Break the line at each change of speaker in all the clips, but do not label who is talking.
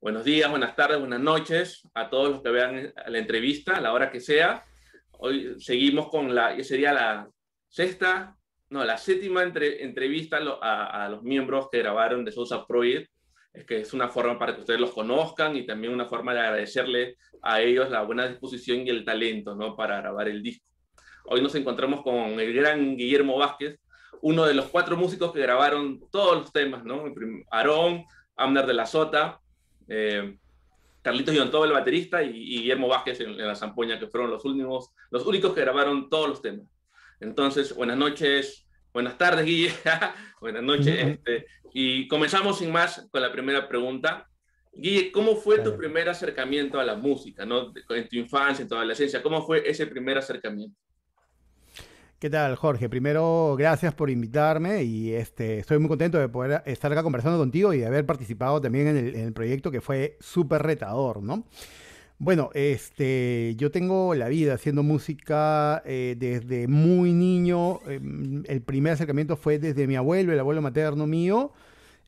Buenos días, buenas tardes, buenas noches a todos los que vean la entrevista, a la hora que sea. Hoy seguimos con la, sería la sexta, no, la séptima entre, entrevista a, los miembros que grabaron de Sousa Project. Es que es una forma para que ustedes los conozcan y también una forma de agradecerle a ellos la buena disposición y el talento ¿no? para grabar el disco. Hoy nos encontramos con el gran Guillermo Vázquez, uno de los cuatro músicos que grabaron todos los temas, ¿no? Aarón, Amner de la Sota, eh, Carlitos todo el baterista, y, Guillermo Vázquez en, la zampoña, que fueron los últimos, los únicos que grabaron todos los temas. Entonces, buenas noches, buenas tardes, Guille, buenas noches. Este, y comenzamos sin más con la primera pregunta. Guille, ¿cómo fue tu primer acercamiento a la música, ¿no? en tu infancia, en la adolescencia? ¿Cómo fue ese primer acercamiento?
¿Qué tal, Jorge? Primero, gracias por invitarme y este, estoy muy contento de poder estar acá conversando contigo y de haber participado también en el, proyecto que fue súper retador, ¿no? Bueno, este, yo tengo la vida haciendo música eh, desde muy niño. Em, el primer acercamiento fue desde mi abuelo, el abuelo materno mío,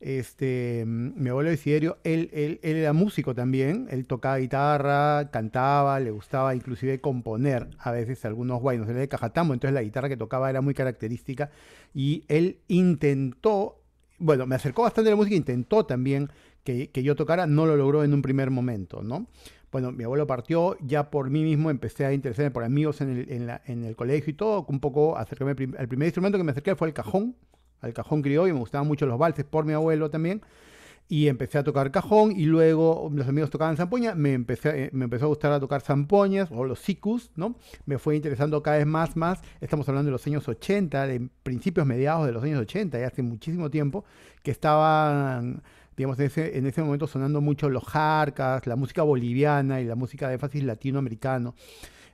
este, mm, mi abuelo Desiderio, él, él, él era músico también, él tocaba guitarra, cantaba, le gustaba inclusive componer a veces algunos guaynos, era de Cajatambo, entonces la guitarra que tocaba era muy característica y él intentó, bueno, me acercó bastante a la música, intentó también que, yo tocara, no lo logró en un primer momento, ¿no? bueno, mi abuelo partió, ya por mí mismo empecé a interesarme por amigos en el, colegio y todo, un poco acercarme, El primer instrumento que me acerqué fue el cajón, al cajón criollo, me gustaban mucho los valses por mi abuelo también. Y empecé a tocar cajón y luego los amigos tocaban zampoña, me, empecé, eh, me empezó a gustar a tocar zampoñas o los sikus, ¿no? Me fue interesando cada vez más, más, estamos hablando de los años 80, de principios, mediados de los años 80, y hace muchísimo tiempo, que estaban digamos, en ese, en ese, momento sonando mucho los jarcas, la música boliviana y la música de énfasis latinoamericano.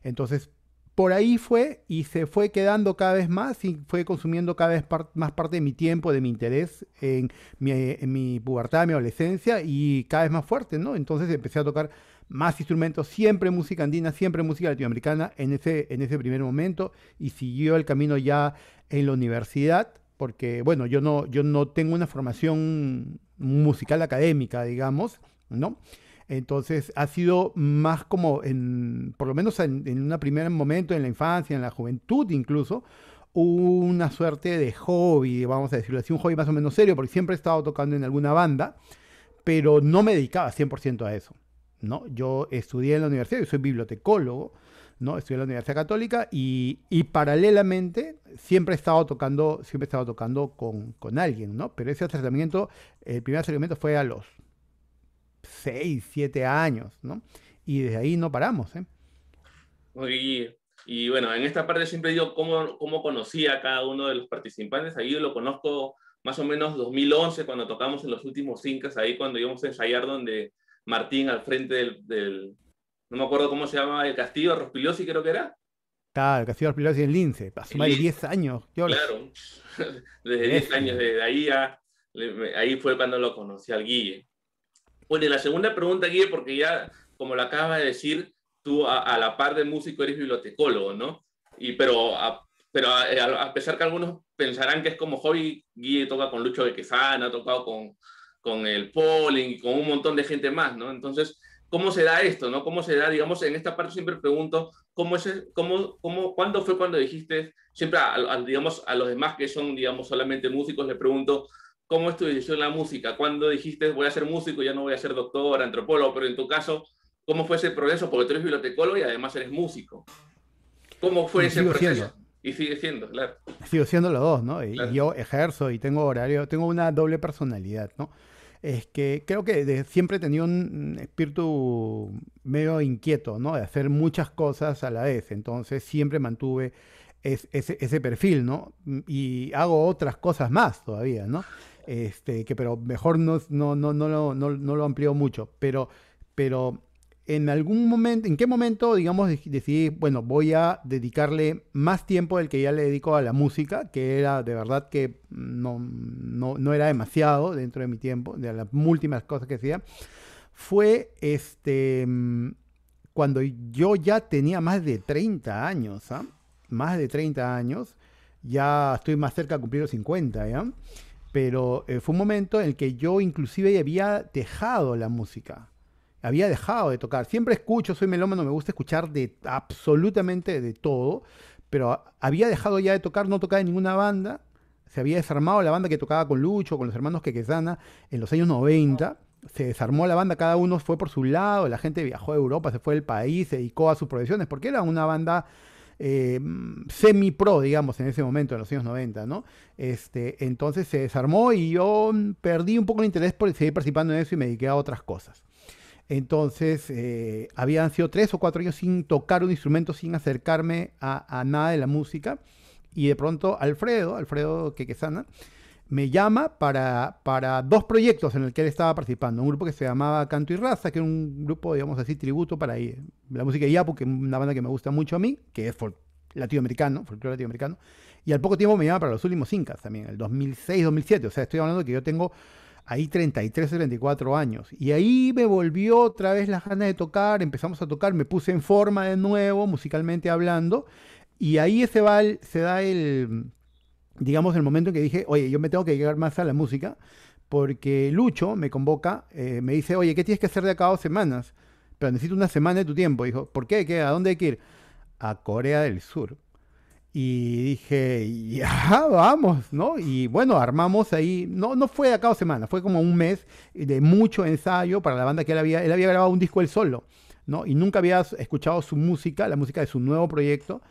Entonces, por ahí fue y se fue quedando cada vez más y fue consumiendo cada vez más parte de mi tiempo, de mi interés en mi, en mi, pubertad, mi adolescencia y cada vez más fuerte, ¿no? Entonces empecé a tocar más instrumentos, siempre música andina, siempre música latinoamericana en ese, en ese primer momento y siguió el camino ya en la universidad, porque bueno, yo no, yo no tengo una formación musical académica, digamos, ¿no? Entonces ha sido más como, en, por lo menos en, en un primer momento, en la infancia, en la juventud incluso, una suerte de hobby, vamos a decirlo así, un hobby más o menos serio, porque siempre he estado tocando en alguna banda, pero no me dedicaba 100% a eso. ¿no? Yo estudié en la universidad, yo soy bibliotecólogo, ¿no? Estudié en la Universidad Católica y, y, paralelamente siempre he estado tocando, siempre he tocando con, con alguien, ¿no? Pero ese tratamiento, el primer tratamiento fue a los 6, 7 años, ¿no? Y desde ahí no paramos, ¿eh?
Y, y bueno, en esta parte siempre digo cómo, cómo a cada uno de los participantes. Ahí lo conozco más o menos 2011, cuando tocamos en los últimos Incas, ahí cuando íbamos a ensayar donde Martín al frente del, no me acuerdo cómo se llamaba el castillo Rospilosi creo que era.
tal, el castillo Rospilosi en Lince, hace más de 10 años. claro,
desde 10 años, desde ahí ahí fue cuando lo conocí al Guille. Bueno, pues, y la segunda pregunta, Guille, porque ya, como lo acabas de decir, tú a, la par de músico eres bibliotecólogo, ¿no? Y, pero a, pero eh, a, pesar que algunos pensarán que es como hobby, Guille toca con Lucho de Quezada, ha tocado con, con el Polling y con un montón de gente más, ¿no? Entonces, ¿cómo se da esto, no? ¿Cómo se da, digamos, en esta parte siempre pregunto, ¿cómo es, ¿cuándo fue cuando dijiste, siempre, a, digamos, a los demás que son, digamos, solamente músicos, le pregunto, ¿Cómo es tu la música? ¿Cuándo dijiste voy a ser músico, ya no voy a ser doctor, antropólogo? Pero en tu caso, ¿cómo fue ese progreso? Porque tú eres bibliotecólogo y además eres músico. ¿Cómo fue ese proceso? Y sigue siendo, claro.
Sigo siendo los dos, ¿no? Y, yo ejerzo y tengo horario, tengo una doble personalidad, ¿no? es que creo que siempre he tenido un espíritu medio inquieto, ¿no? De hacer muchas cosas a la vez. Entonces siempre mantuve ese, ese, perfil, ¿no? Y hago otras cosas más todavía, ¿no? Este, que pero mejor no, no, no, no, lo, no, no lo amplió mucho. Pero, pero en algún momento, ¿en qué momento, digamos, decidí, bueno, voy a dedicarle más tiempo del que ya le dedico a la música, que era de verdad que no, no, no era demasiado dentro de mi tiempo, de las múltiples cosas que hacía, fue este cuando yo ya tenía más de 30 años, ¿ah? más de 30 años, ya estoy más cerca de cumplir los 50, ¿ya? pero eh, fue un momento en el que yo inclusive había dejado la música. Había dejado de tocar. Siempre escucho, soy melómano, me gusta escuchar de absolutamente de todo, pero había dejado ya de tocar, no tocaba en ninguna banda. Se había desarmado la banda que tocaba con Lucho, con los hermanos Quequesana en los años 90. Se desarmó la banda, cada uno fue por su lado, la gente viajó a Europa, se fue del país, se dedicó a sus profesiones, porque era una banda eh, semi-pro, digamos, en ese momento, en los años 90, ¿no? Este, entonces se desarmó y yo perdí un poco el interés por seguir participando en eso y me dediqué a otras cosas. Entonces, eh, habían sido tres o cuatro años sin tocar un instrumento, sin acercarme a, a nada de la música. Y de pronto, Alfredo, Alfredo Quequesana, me llama para, para dos proyectos en el que él estaba participando. Un grupo que se llamaba Canto y Raza, que era un grupo, digamos así, tributo para la música de porque que es una banda que me gusta mucho a mí, que es latinoamericano, folclore latinoamericano. Y al poco tiempo me llama para los últimos Incas también, el 2006-2007. O sea, estoy hablando que yo tengo ahí 33 34 años. Y ahí me volvió otra vez las ganas de tocar, empezamos a tocar, me puse en forma de nuevo, musicalmente hablando. Y ahí ese va se da el digamos, el momento en que dije, oye, yo me tengo que llegar más a la música, porque Lucho me convoca, eh, me dice, oye, ¿qué tienes que hacer de acá a dos semanas? Pero necesito una semana de tu tiempo. dijo, ¿por qué? ¿Qué? ¿A dónde hay que ir? A Corea del Sur. Y dije, ya, vamos, ¿no? Y bueno, armamos ahí, no, no fue de acá a dos semanas, fue como un mes de mucho ensayo para la banda que él había, él había grabado un disco él solo, ¿no? Y nunca había escuchado su música, la música de su nuevo proyecto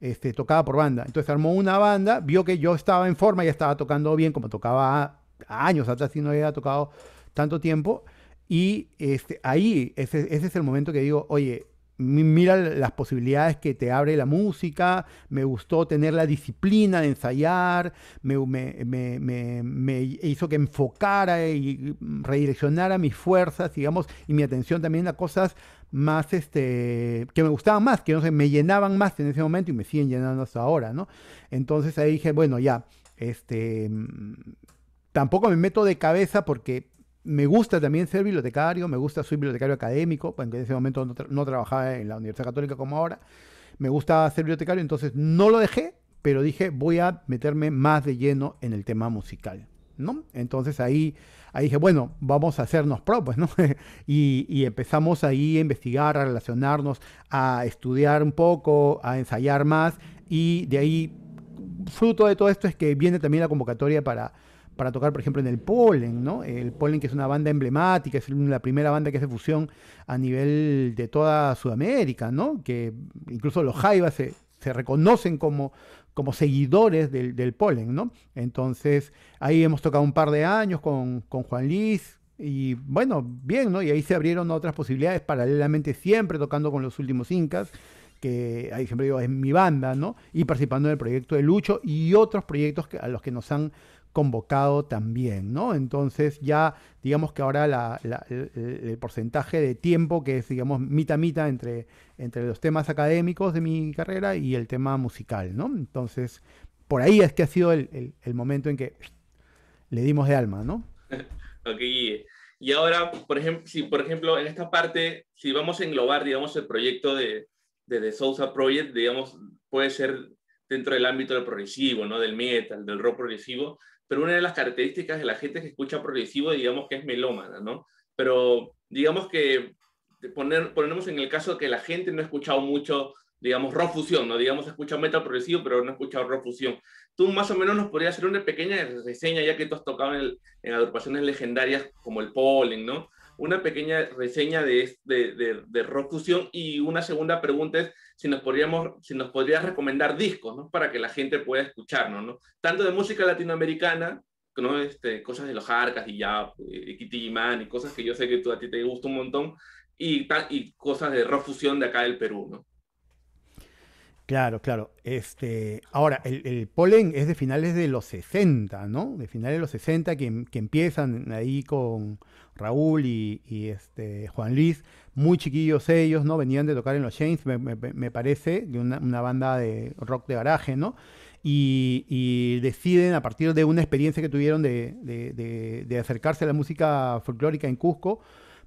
este, tocaba por banda. Entonces armó una banda, vio que yo estaba en forma, y estaba tocando bien, como tocaba años atrás y no había tocado tanto tiempo. Y este, ahí, ese, ese, es el momento que digo, oye, mira las posibilidades que te abre la música, me gustó tener la disciplina de ensayar, me, me, me, me hizo que enfocara y redireccionara mis fuerzas, digamos, y mi atención también a cosas más, este, que me gustaban más, que no sé, me llenaban más en ese momento y me siguen llenando hasta ahora, ¿no? Entonces ahí dije, bueno, ya, este, mm, tampoco me meto de cabeza porque me gusta también ser bibliotecario, me gusta ser bibliotecario académico, porque en ese momento no, trabajaba en la Universidad Católica como ahora, me gusta ser bibliotecario, entonces no lo dejé, pero dije, voy a meterme más de lleno en el tema musical. Entonces ahí, ahí dije, bueno, vamos a hacernos pro, pues, y, empezamos ahí a investigar, a relacionarnos, a estudiar un poco, a ensayar más, y de ahí, fruto de todo esto es que viene también la convocatoria para, para tocar, por ejemplo, en el Polen, ¿no? El Polen, que es una banda emblemática, es la primera banda que hace fusión a nivel de toda Sudamérica, ¿no? Que incluso los Jaivas se, se reconocen como, como seguidores del, del, polen, ¿no? Entonces, ahí hemos tocado un par de años con, Juan Liz, y bueno, bien, ¿no? Y ahí se abrieron otras posibilidades, paralelamente siempre tocando con los últimos incas, que ahí siempre digo, es mi banda, ¿no? Y participando en el proyecto de Lucho y otros proyectos a los que nos han convocado también, ¿no? Entonces ya digamos que ahora el, porcentaje de tiempo que es, digamos, mitad mitad entre, entre los temas académicos de mi carrera y el tema musical, ¿no? Entonces, por ahí es que ha sido el, el, momento en que le dimos de alma, ¿no?
ok, y ahora, por ejemplo, si por ejemplo en esta parte, si vamos a englobar, digamos, el proyecto de, de The Sousa Project, digamos, puede ser dentro del ámbito del progresivo, ¿no? Del metal, del rock progresivo, pero una de las características de la gente que escucha progresivo, digamos que es melómana, ¿no? Pero digamos que poner, ponemos en el caso que la gente no ha escuchado mucho, digamos, rock ¿no? Digamos, ha escuchado metal progresivo, pero no ha escuchado rock Tú más o menos nos podrías hacer una pequeña reseña, ya que tú has tocado en, en agrupaciones legendarias como el polen, ¿no? una pequeña reseña de, de, de, rock fusión y una segunda pregunta es si nos, podríamos, si nos podrías recomendar discos ¿no? para que la gente pueda escucharnos, ¿no? tanto de música latinoamericana, ¿no? este, cosas de los Arcas y ya, eh, Kitty Man y cosas que yo sé que tú, a ti te gusta un montón, y, y cosas de rock fusión de acá del Perú. ¿no?
Claro, claro. Este, ahora, el, polen es de finales de los 60, ¿no? De finales de los 60 que, empiezan ahí con Raúl y, este, Juan Luis, muy chiquillos ellos, ¿no? Venían de tocar en los Chains, me, parece, de una, banda de rock de garaje, ¿no? Y, deciden, a partir de una experiencia que tuvieron de, acercarse a la música folclórica en Cusco,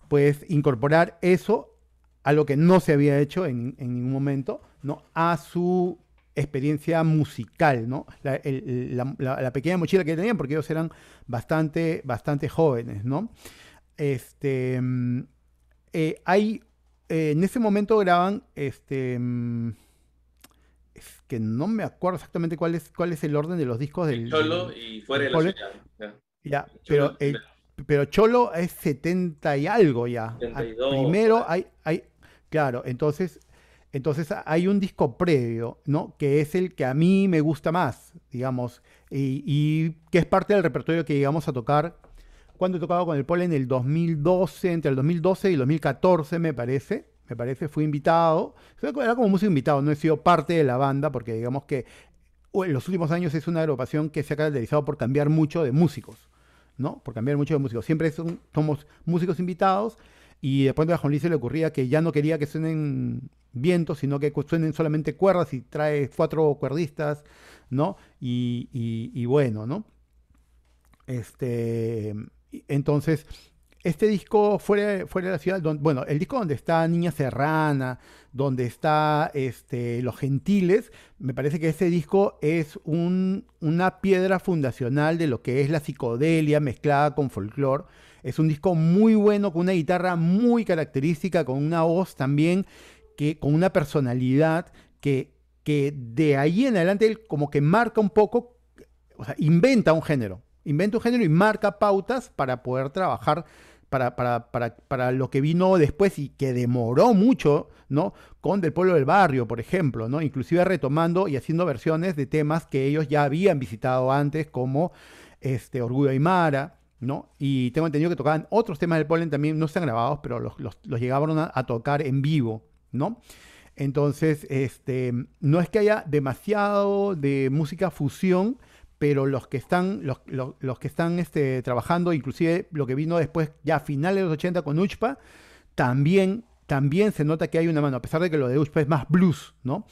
pues incorporar eso a lo que no se había hecho en, en ningún momento ¿no? a su experiencia musical, ¿no? La, pequeña mochila que tenían, porque ellos eran bastante, bastante jóvenes, ¿no? Este, mm, eh, hay, eh, en ese momento graban, este, mm, es que no me acuerdo exactamente cuál es, cuál es el orden de los discos del... Cholo y fuera de la pero, pero Cholo es 70 y algo ya. primero hay, hay, claro, entonces entonces hay un disco previo, ¿no? Que es el que a mí me gusta más, digamos, y, que es parte del repertorio que llegamos a tocar cuando he tocado con el Pole en el 2012, entre el 2012 y el 2014 me parece, me parece, fui invitado, era como músico invitado, no he sido parte de la banda porque digamos que en los últimos años es una agrupación que se ha caracterizado por cambiar mucho de músicos, ¿no? Por cambiar mucho de músicos. Siempre somos músicos invitados y después de se le ocurría que ya no quería que suenen vientos, sino que suenen solamente cuerdas y trae cuatro cuerdistas, ¿no? Y, bueno, ¿no? Este, entonces, este disco fuera, fuera de la ciudad, bueno, el disco donde está Niña Serrana, donde está este, Los Gentiles, me parece que este disco es un, una piedra fundacional de lo que es la psicodelia mezclada con folclore es un disco muy bueno, con una guitarra muy característica, con una voz también, que, con una personalidad que, que de ahí en adelante él como que marca un poco, o sea, inventa un género. Inventa un género y marca pautas para poder trabajar para, para, para, lo que vino después y que demoró mucho, ¿no? Con Del Pueblo del Barrio, por ejemplo, ¿no? Inclusive retomando y haciendo versiones de temas que ellos ya habían visitado antes, como este, Orgullo Aymara, y tengo entendido que tocaban otros temas del Polen también, no están grabados, pero los, llegaron a, tocar en vivo, ¿no? Entonces, este, no es que haya demasiado de música fusión, pero los que están, los, que están este, trabajando, inclusive lo que vino después, ya a finales de los 80 con Uchpa, también, también se nota que hay una mano, a pesar de que lo de Uchpa es más blues, ¿no?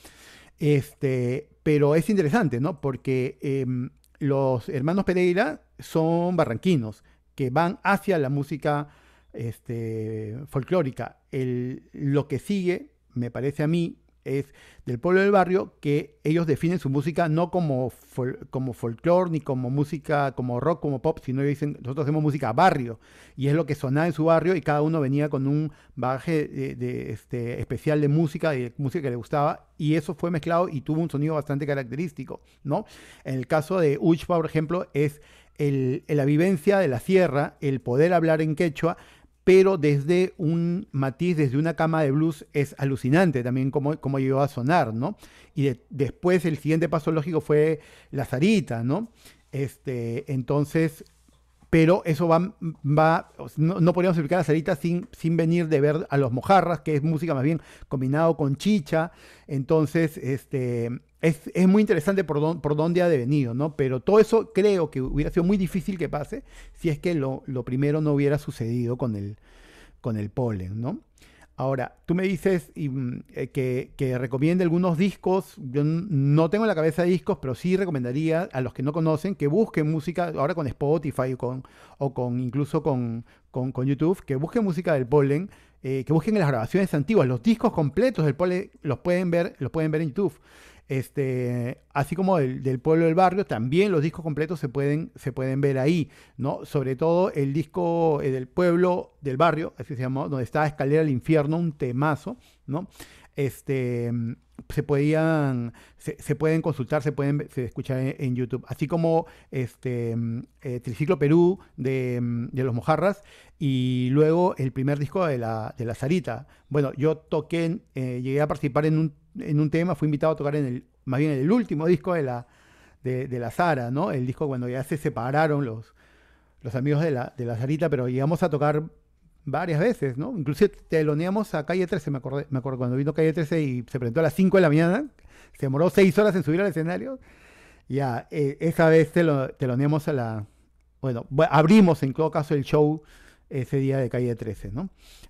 Este, pero es interesante, ¿no? Porque em, los hermanos Pereira son barranquinos, que van hacia la música este, folclórica. El, lo que sigue, me parece a mí, es del pueblo del barrio, que ellos definen su música no como, como folclore, ni como música, como rock, como pop, sino ellos dicen, nosotros hacemos música barrio, y es lo que sonaba en su barrio, y cada uno venía con un baje este, especial de música, de música que le gustaba, y eso fue mezclado y tuvo un sonido bastante característico, ¿no? En el caso de Uchpa, por ejemplo, es el, la vivencia de la sierra, el poder hablar en quechua, pero desde un matiz, desde una cama de blues, es alucinante también cómo, llegó a sonar, ¿no? Y después el siguiente paso lógico fue La Zarita, ¿no? Este, entonces, pero eso va, va no, podríamos explicar la zarita sin, sin venir de ver a los mojarras, que es música más bien combinado con chicha, entonces, este, es, muy interesante por, dónde ha devenido, ¿no? Pero todo eso creo que hubiera sido muy difícil que pase si es que lo, primero no hubiera sucedido con el, con el polen, ¿no? Ahora, tú me dices mm, eh, que, recomiende algunos discos. Yo no tengo en la cabeza discos, pero sí recomendaría a los que no conocen que busquen música, ahora con Spotify o con, o con incluso con, con, YouTube, que busquen música del polen, eh, que busquen las grabaciones antiguas, los discos completos del polen los pueden ver, los pueden ver en YouTube. Este, así como del, del, pueblo del barrio, también los discos completos se pueden, se pueden ver ahí, ¿no? Sobre todo el disco eh, del pueblo del barrio, así se llamó, donde está Escalera al Infierno, un temazo, ¿no? Este, se podían, se, pueden consultar, se pueden escuchar en, YouTube, así como este, mm, eh, Triciclo Perú mm, de, Los Mojarras y luego el primer disco de la, de la Sarita. Bueno, yo toqué, eh, llegué a participar en un en un tema, fui invitado a tocar en el, más bien en el último disco de la, de, la Sara, ¿no? El disco cuando ya se separaron los, los amigos de la, de la Sarita, pero llegamos a tocar varias veces, ¿no? Inclusive teloneamos a Calle 13, me acordé, me acuerdo cuando vino Calle 13 y se presentó a las 5 de la mañana, se demoró 6 horas en subir al escenario. Ya, eh, esa vez te teloneamos a la... Bueno, abrimos en todo caso el show ese día de calle 13, ¿no?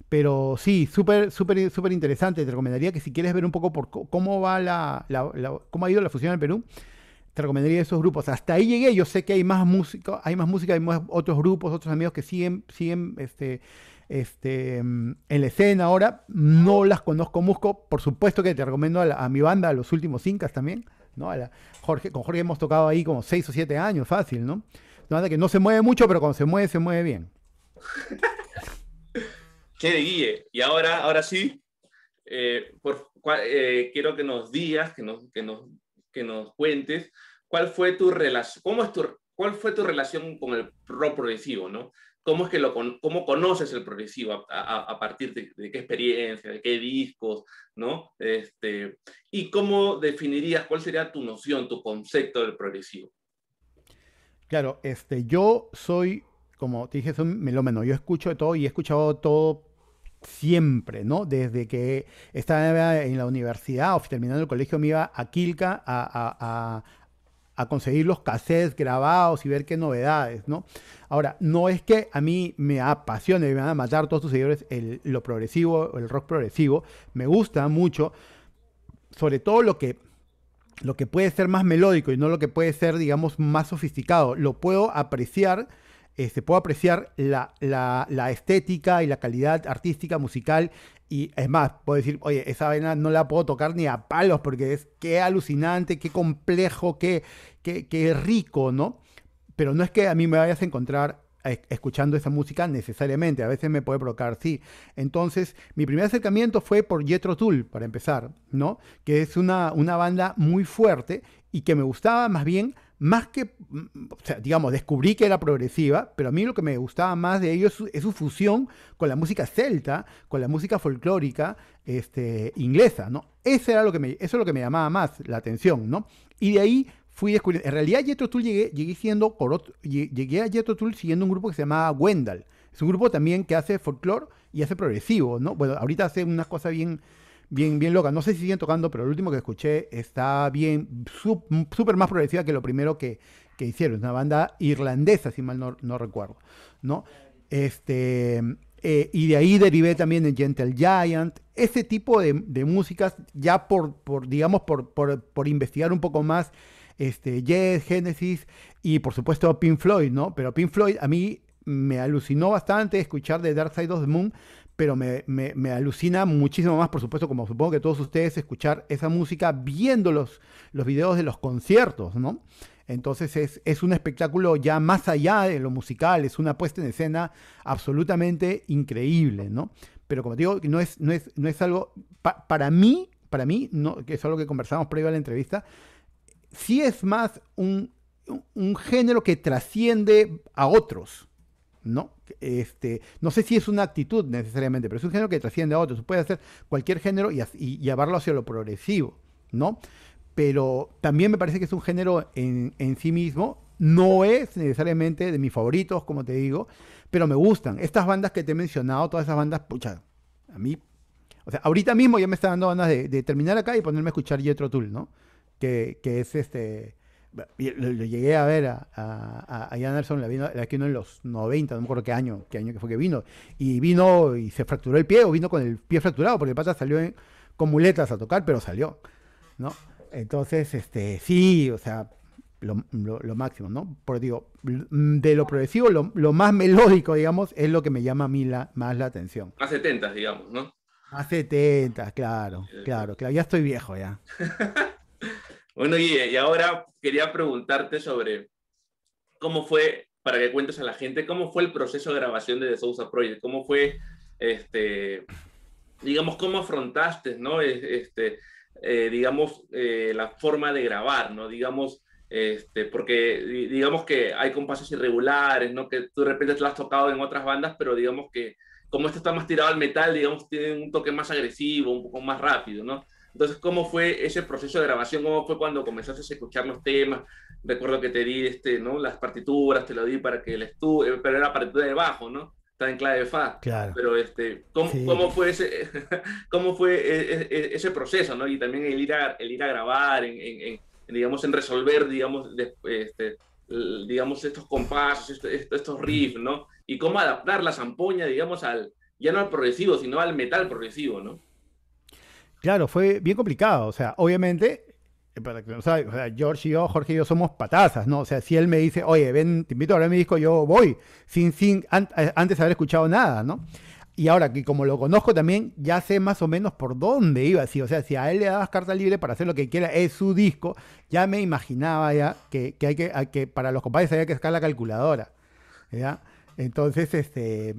Pero sí, súper, súper, súper interesante. Te recomendaría que si quieres ver un poco cómo va la, cómo ha ido la fusión en Perú, te recomendaría esos grupos. Hasta ahí llegué, yo sé que hay más música, hay más música, hay otros grupos, otros amigos que siguen, siguen este, este, mm, en la escena ahora. No las conozco musco, por supuesto que te recomiendo a, mi banda, a los últimos Incas también, ¿no? A la, Jorge, con Jorge hemos tocado ahí como seis o siete años, fácil, ¿no? Nada que no se mueve mucho, pero cuando se mueve, se mueve bien.
Qué guille. Y ahora, ahora sí, eh, por, eh, quiero que nos digas, que nos, que nos, que cuentes, cuál fue tu relación, cómo es tu, cuál fue tu relación con el pro progresivo, ¿no? ¿Cómo es que lo cómo conoces el progresivo? ¿A, partir de, de, qué experiencia, de qué discos, ¿no? Este, ¿Y cómo definirías, cuál sería tu noción, tu concepto del progresivo?
Claro, este, yo soy como te dije, es un melómano. Yo escucho de todo y he escuchado todo siempre, ¿no? Desde que estaba en la universidad o terminando el colegio me iba a Quilca a, conseguir los cassettes grabados y ver qué novedades, ¿no? Ahora, no es que a mí me apasione, me van a matar todos sus seguidores el, lo progresivo, el rock progresivo, me gusta mucho, sobre todo lo que lo que puede ser más melódico y no lo que puede ser, digamos, más sofisticado, lo puedo apreciar se este, puede apreciar la, estética y la calidad artística, musical. Y es más, puedo decir, oye, esa vaina no la puedo tocar ni a palos porque es qué alucinante, qué complejo, qué, qué, qué rico, ¿no? Pero no es que a mí me vayas a encontrar e, escuchando esa música necesariamente, a veces me puede provocar, sí. Entonces, mi primer acercamiento fue por jetro Tool, para empezar, ¿no? Que es una, una banda muy fuerte y que me gustaba más bien más que, mm, digamos, descubrí que era progresiva, pero a mí lo que me gustaba más de ellos es, su, fusión con la música celta, con la música folclórica este, inglesa, ¿no? Eso era lo que me, eso es lo que me llamaba más la atención, ¿no? Y de ahí fui descubriendo, en realidad Jethro Tull llegué, llegué siendo, llegué a Jethro siguiendo un grupo que se llamaba Wendell, es un grupo también que hace folclore y hace progresivo, ¿no? Bueno, ahorita hace unas cosas bien bien, bien loca. No sé si siguen tocando, pero el último que escuché está bien, súper más progresiva que lo primero que, hicieron. Es una banda irlandesa, si mal no, recuerdo, ¿no? Este, eh, y de ahí derivé también en Gentle Giant. Ese tipo de, de músicas, ya por, por digamos, por, investigar un poco más, este, Genesis y por supuesto Pink Floyd, ¿no? Pero Pink Floyd a mí me alucinó bastante escuchar de Dark Side of the Moon, pero me, alucina muchísimo más, por supuesto, como supongo que todos ustedes, escuchar esa música viendo los, videos de los conciertos, ¿no? Entonces es, un espectáculo ya más allá de lo musical, es una puesta en escena absolutamente increíble, ¿no? Pero como te digo, no es, no es, algo, para mí, para mí, no, que es algo que conversamos previo a la entrevista, sí es más un, un género que trasciende a otros, ¿no? Este, no sé si es una actitud necesariamente, pero es un género que trasciende a otros. Puede hacer cualquier género y, llevarlo hacia lo progresivo, ¿no? Pero también me parece que es un género en, sí mismo. No es necesariamente de mis favoritos, como te digo, pero me gustan. Estas bandas que te he mencionado, todas esas bandas, pucha, a mí. O sea, ahorita mismo ya me está dando ganas de, terminar acá y ponerme a escuchar Yetro Tool, ¿no? Que, que es este lo, llegué a ver a, a, Anderson, la vino, la en los 90, no me acuerdo qué año, qué año que fue que vino. Y vino y se fracturó el pie, o vino con el pie fracturado, porque el pata salió con muletas a tocar, pero salió, ¿no? Entonces, este, sí, o sea, lo, máximo, ¿no? Por digo, mm, de lo progresivo, lo, más melódico, digamos, es lo que me llama a mí más la atención.
A 70, digamos, ¿no?
A 70, claro, claro, claro. Ya estoy viejo ya.
Bueno, y ahora quería preguntarte sobre cómo fue, para que cuentes a la gente, cómo fue el proceso de grabación de The Sousa Project, cómo fue, este, digamos, cómo afrontaste, ¿no? Este, eh, digamos, eh, la forma de grabar, ¿no? Digamos, este, porque digamos que hay compases irregulares, ¿no? Que tú de repente te lo has tocado en otras bandas, pero digamos que como esto está más tirado al metal, digamos, tiene un toque más agresivo, un poco más rápido, ¿no? Entonces, ¿cómo fue ese proceso de grabación? ¿Cómo fue cuando comenzaste a escuchar los temas? Recuerdo que te di este, ¿no? las partituras, te lo di para que el eh, pero era partitura de bajo, ¿no? Está en clave de fa. Claro. Pero este, ¿cómo, fue ese, cómo fue e, e, e, ese proceso, ¿no? Y también el ir a, el ir a grabar, en, digamos, en resolver, digamos, este, digamos, estos compases, este, estos, riffs, ¿no? Y cómo adaptar la zampoña, digamos, al, ya no al progresivo, sino al metal progresivo, ¿no?
Claro, fue bien complicado. O sea, obviamente, eh, para que no sabes, o sea, George y yo, Jorge y yo somos patazas, ¿no? O sea, si él me dice, oye, ven, te invito a hablar mi disco, yo voy, sin, sin eh, antes de haber escuchado nada, ¿no? Y ahora que como lo conozco también, ya sé más o menos por dónde iba. Sí, o sea, si a él le dabas carta libre para hacer lo que quiera, es su disco, ya me imaginaba ya que, que hay que, que para los compadres había que sacar la calculadora. ¿ya? Entonces, este,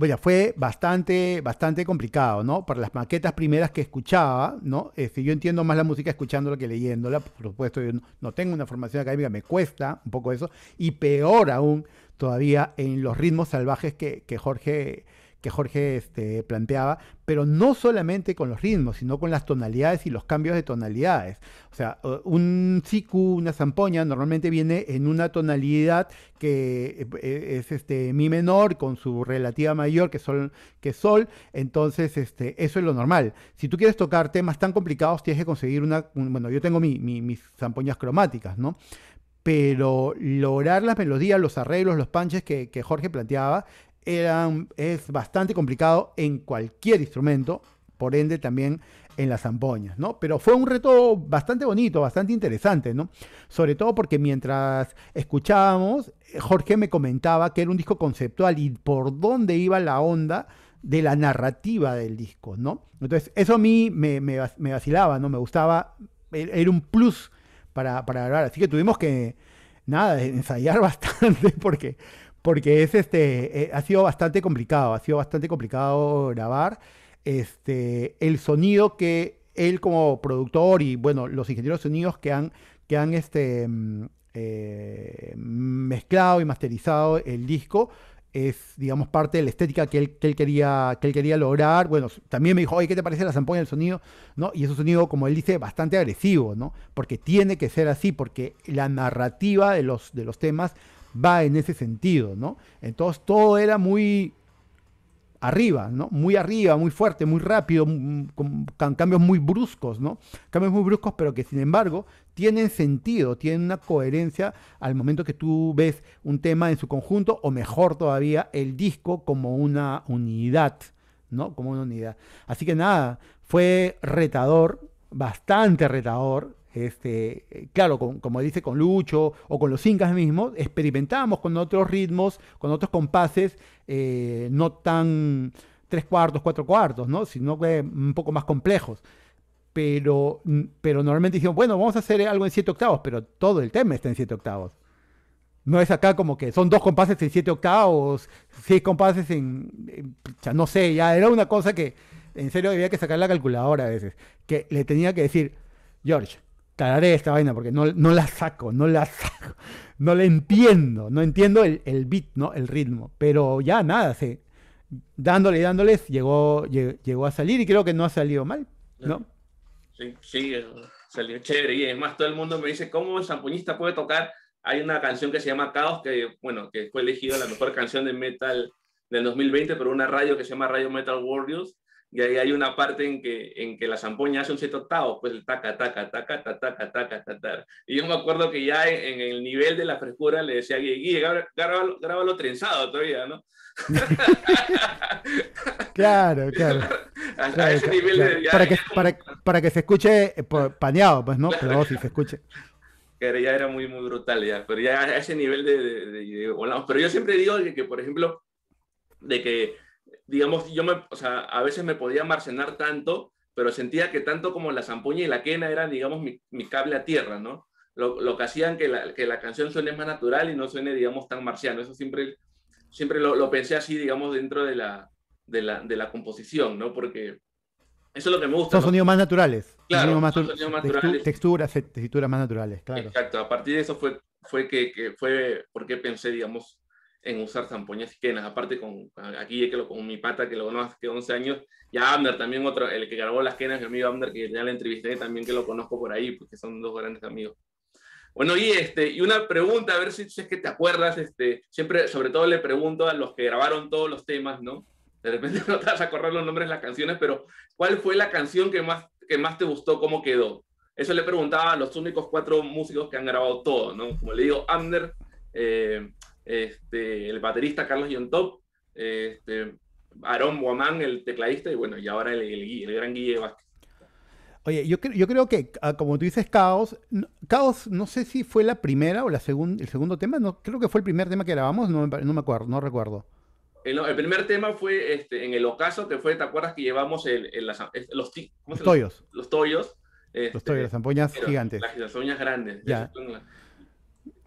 bueno, fue bastante, bastante complicado, ¿no? Para las maquetas primeras que escuchaba, ¿no? si este, yo entiendo más la música escuchándola que leyéndola, por supuesto, yo no tengo una formación académica, me cuesta un poco eso, y peor aún todavía en los ritmos salvajes que, que Jorge que Jorge este, planteaba, pero no solamente con los ritmos, sino con las tonalidades y los cambios de tonalidades. O sea, eh, un siku, una zampoña, normalmente viene en una tonalidad que eh, eh, es este, mi menor con su relativa mayor que sol, que sol entonces este, eso es lo normal. Si tú quieres tocar temas tan complicados, tienes que conseguir una, bueno, yo tengo mis zampoñas cromáticas, ¿no? pero lograr las melodías, los arreglos, los panches que Jorge planteaba es bastante complicado en cualquier instrumento, por ende también en las zampoñas, ¿no? Pero fue un reto bastante bonito, bastante interesante, ¿no? Sobre todo porque mientras escuchábamos, Jorge me comentaba que era un disco conceptual y por dónde iba la onda de la narrativa del disco, ¿no? Entonces, eso a mí me, vacilaba, ¿no? Me gustaba, e-, era un plus para, hablar, así que tuvimos que, nada, ensayar bastante porque porque es este, eh, ha sido bastante complicado, ha sido bastante complicado grabar. Este, el sonido que él como productor y bueno, los ingenieros sonidos que han, que han este, mm, eh, mezclado y masterizado el disco es, digamos, parte de la estética que él, quería, que él quería lograr. Bueno, también me dijo, oye, ¿qué te parece la zampoña del sonido? ¿No? Y es un sonido, como él dice, bastante agresivo, ¿no? Porque tiene que ser así, porque la narrativa de los, de los temas va en ese sentido, ¿no? Entonces todo era muy arriba, ¿no? Muy arriba, muy fuerte, muy rápido, mm, con cambios muy bruscos, ¿no? Cambios muy bruscos, pero que sin embargo tienen sentido, tienen una coherencia al momento que tú ves un tema en su conjunto, o mejor todavía, el disco como una unidad, ¿no? Como una unidad. Así que nada, fue retador, bastante retador, este, claro, como dice con Lucho o con los incas mismos, experimentábamos con otros ritmos, con otros compases, eh, no tan tres cuartos, cuatro cuartos, ¿no? sino un poco más complejos. Pero, mm, pero normalmente dijeron, bueno, vamos a hacer algo en siete octavos, pero todo el tema está en siete octavos. No es acá como que son dos compases en siete octavos, seis compases en, ya no sé, ya era una cosa que en serio había que sacar la calculadora a veces, que le tenía que decir, George, esta vaina porque no, no la saco, no la saco, no le entiendo, no entiendo el, el beat, ¿no? El ritmo. Pero ya nada, se, dándole y dándoles llegó, llegó a salir y creo que no ha salido mal, ¿no?
Sí, sí, eh, salió chévere. Y además todo el mundo me dice, ¿cómo el zampuñista puede tocar? Hay una canción que se llama Caos, que bueno, que fue elegida la mejor canción de metal del 2020 por una radio que se llama Radio Metal Warriors y ahí hay una parte en que, en que la zampoña hace un siete octavos, pues el taca, taca, taca, taca, taca, taca, taca, Y yo me acuerdo que ya en, el nivel de la frescura le decía a Guille, grábalo, grábalo trenzado todavía, ¿no?
claro, claro. ese nivel de, para, que, para, que se escuche eh, pañado pues, ¿no? Pero si se escuche
que ya era muy, muy brutal, ya, pero ya a ese nivel de, de, Pero yo siempre digo que, que, por ejemplo, de que digamos, yo me, a veces me podía marcenar tanto, pero sentía que tanto como la zampuña y la quena eran, digamos, mi, cable a tierra, ¿no? Lo, lo que hacían que la, canción suene más natural y no suene, digamos, tan marciano. Eso siempre, siempre lo, pensé así, digamos, dentro de la, de la, de la composición, ¿no? Porque eso es lo que me gusta. Son sonidos más naturales. Claro, son sonidos más naturales. texturas,
eh, texturas más naturales, claro.
Exacto, a partir de eso fue, fue que, que fue porque pensé, digamos, en usar zampoñas y quenas. Aparte, con, aquí que lo, con mi pata que lo conozco hace 11 años, y a también, otro, el que grabó las quenas, mi amigo Abner que ya le entrevisté también, que lo conozco por ahí, porque son dos grandes amigos. Bueno, y, este, y una pregunta, a ver si, es que te acuerdas, este, siempre, sobre todo le pregunto a los que grabaron todos los temas, ¿no? De repente no te vas a acordar los nombres de las canciones, pero ¿cuál fue la canción que más, que más te gustó, cómo quedó? Eso le preguntaba a los únicos cuatro músicos que han grabado todo, ¿no? Como le digo, Abner eh, este, el baterista Carlos Yontop, este, Aaron Guamán, el tecladista, y bueno, y ahora el, gran Guille Vázquez.
Oye, yo, yo creo que, ah, como tú dices, Caos, no, Caos, no sé si fue la primera o la el segundo tema, no, creo que fue el primer tema que grabamos, no, me acuerdo, no recuerdo.
El, primer tema fue este, en el ocaso, te fue, ¿te acuerdas que llevamos los, ¿cómo los, este, toyos? las zampoñas gigantes. Las zampoñas grandes. Ya.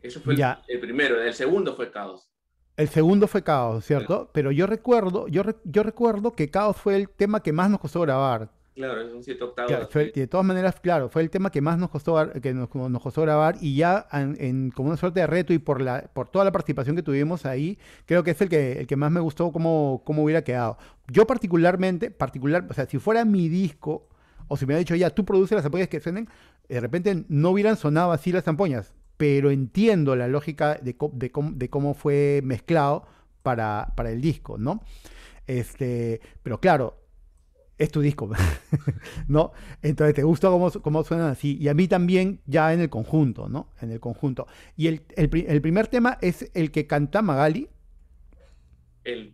Eso fue el, primero. El segundo fue Caos.
El segundo fue Caos, ¿cierto? Pero yo recuerdo, yo, yo recuerdo que Caos fue el tema que más nos costó grabar.
Claro, es un 7 octavos.
de todas maneras, claro, fue el tema que más nos costó, que nos, nos costó grabar y ya en, como una suerte de reto y por, la, por toda la participación que tuvimos ahí, creo que es el que, más me gustó cómo, cómo hubiera quedado. Yo particularmente, particular, o sea, si fuera mi disco, o si me hubiera dicho, ya, tú produces las ampollas que suenen, de repente no hubieran sonado así las ampollas pero entiendo la lógica de, cómo fue mezclado para, el disco, ¿no? Este, pero claro, es tu disco, ¿no? Entonces te gusta cómo, cómo, suenan así. Y a mí también, ya en el conjunto, ¿no? En el conjunto. Y el, primer tema es el que canta Magali.
El,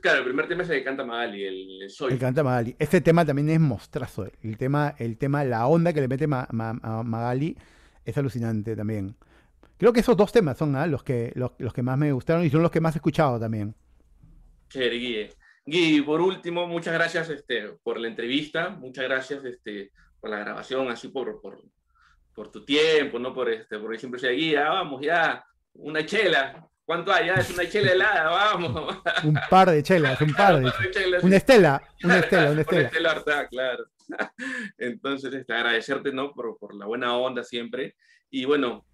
claro, el primer tema es el que canta Magali, el, Soy. El canta
Magali. Este tema también es mostrazo. El tema, el tema la onda que le mete a Magali es alucinante también. Creo que esos dos temas son ¿ah? los, que, los, que más me gustaron y son los que más he escuchado también.
Chévere, Guille. por último, muchas gracias este, por la entrevista, muchas gracias este, por la grabación, así por, por, por tu tiempo, ¿no? Por este, porque siempre se guía, ah, vamos ya, una chela. ¿Cuánto hay? es una chela helada, vamos.
un par de chelas, un par de, chelas. Una estela, una estela, una estela. Una
estela claro. Entonces, este, agradecerte, ¿no? Por, por, la buena onda siempre. Y bueno,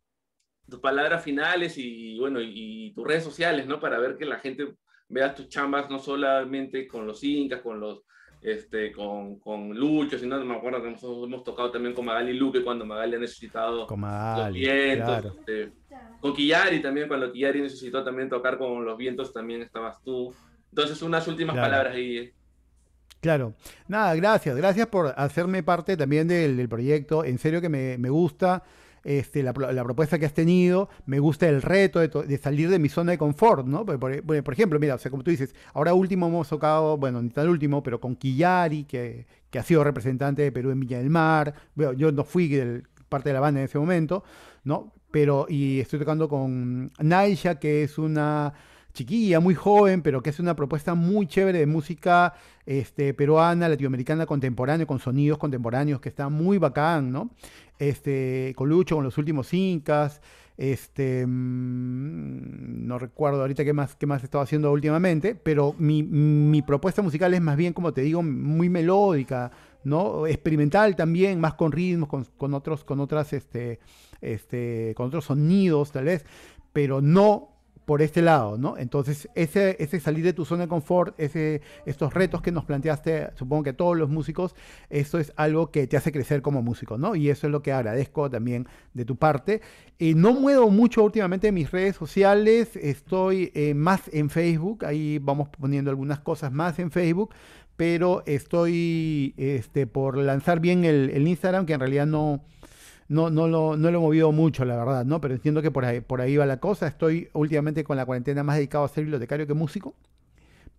tus palabras finales y, bueno, y, tus redes sociales, ¿no? Para ver que la gente vea tus chambas no solamente con los incas, con los este, con, con Lucho, si no, me acuerdo que nosotros hemos tocado también con Magali Luque cuando Magali ha necesitado con Magali, los vientos, este, con Quillari también, cuando Quillari necesitó también tocar con los vientos, también estabas tú. Entonces, unas últimas palabras ahí. Eh.
Claro. Nada, gracias. Gracias por hacerme parte también del, proyecto. En serio que me, me gusta. Este, la, propuesta que has tenido, me gusta el reto de, salir de mi zona de confort, ¿no? Por, ejemplo, mira, o sea, como tú dices, ahora último hemos tocado, bueno, ni tan último, pero con killari que, que ha sido representante de Perú en Villa del Mar, bueno, yo no fui parte de la banda en ese momento, ¿no? Pero, y estoy tocando con Naisha, que es una chiquilla, muy joven, pero que hace una propuesta muy chévere de música este, peruana, latinoamericana contemporánea, con sonidos contemporáneos, que está muy bacán, ¿no? Este, con Lucho, con los últimos incas, este, mm, no recuerdo ahorita qué más, qué más he haciendo últimamente, pero mi, propuesta musical es más bien, como te digo, muy melódica, ¿no? Experimental también, más con ritmos, con, con otros, con otras, este, este, con otros sonidos, tal vez, pero no por este lado, ¿no? Entonces, ese, ese salir de tu zona de confort, ese, estos retos que nos planteaste, supongo que todos los músicos, eso es algo que te hace crecer como músico, ¿no? Y eso es lo que agradezco también de tu parte. Eh, no muevo mucho últimamente mis redes sociales, estoy eh, más en Facebook, ahí vamos poniendo algunas cosas más en Facebook, pero estoy este, por lanzar bien el Instagram, que en realidad no no, no, lo, no he movido mucho, la verdad, ¿no? Pero entiendo que por ahí, por ahí va la cosa. Estoy últimamente con la cuarentena más dedicado a ser bibliotecario que músico.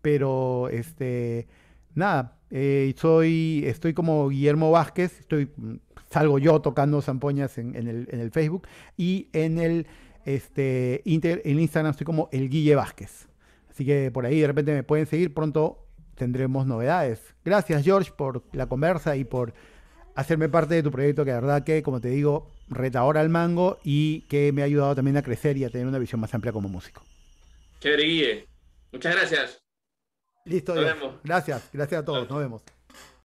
Pero, este, nada, eh, soy, estoy como Guillermo Vázquez, estoy, salgo yo tocando zampoñas en, en, el, en el, Facebook y en el este, inter, en Instagram estoy como el Guille Vázquez. Así que por ahí de repente me pueden seguir, pronto tendremos novedades. Gracias George por la conversa y por hacerme parte de tu proyecto, que la verdad que, como te digo, reta el mango y que me ha ayudado también a crecer y a tener una visión más amplia como músico. Chévere, Muchas gracias. Listo, nos vemos. gracias, gracias a todos, nos vemos.